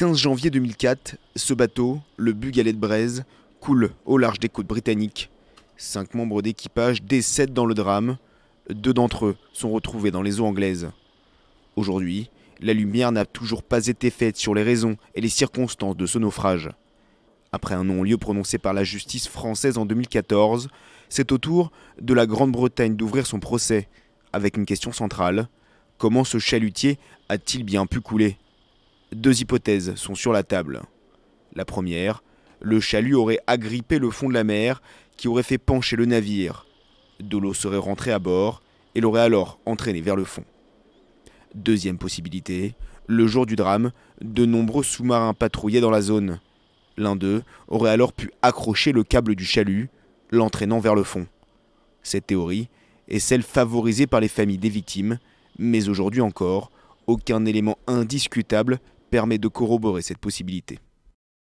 15 janvier 2004, ce bateau, le Bugalet de Braise, coule au large des côtes britanniques. Cinq membres d'équipage décèdent dans le drame. Deux d'entre eux sont retrouvés dans les eaux anglaises. Aujourd'hui, la lumière n'a toujours pas été faite sur les raisons et les circonstances de ce naufrage. Après un non-lieu prononcé par la justice française en 2014, c'est au tour de la Grande-Bretagne d'ouvrir son procès, avec une question centrale. Comment ce chalutier a-t-il bien pu couler deux hypothèses sont sur la table. La première, le chalut aurait agrippé le fond de la mer qui aurait fait pencher le navire. De l'eau serait rentrée à bord et l'aurait alors entraîné vers le fond. Deuxième possibilité, le jour du drame, de nombreux sous-marins patrouillaient dans la zone. L'un d'eux aurait alors pu accrocher le câble du chalut, l'entraînant vers le fond. Cette théorie est celle favorisée par les familles des victimes, mais aujourd'hui encore, aucun élément indiscutable permet de corroborer cette possibilité.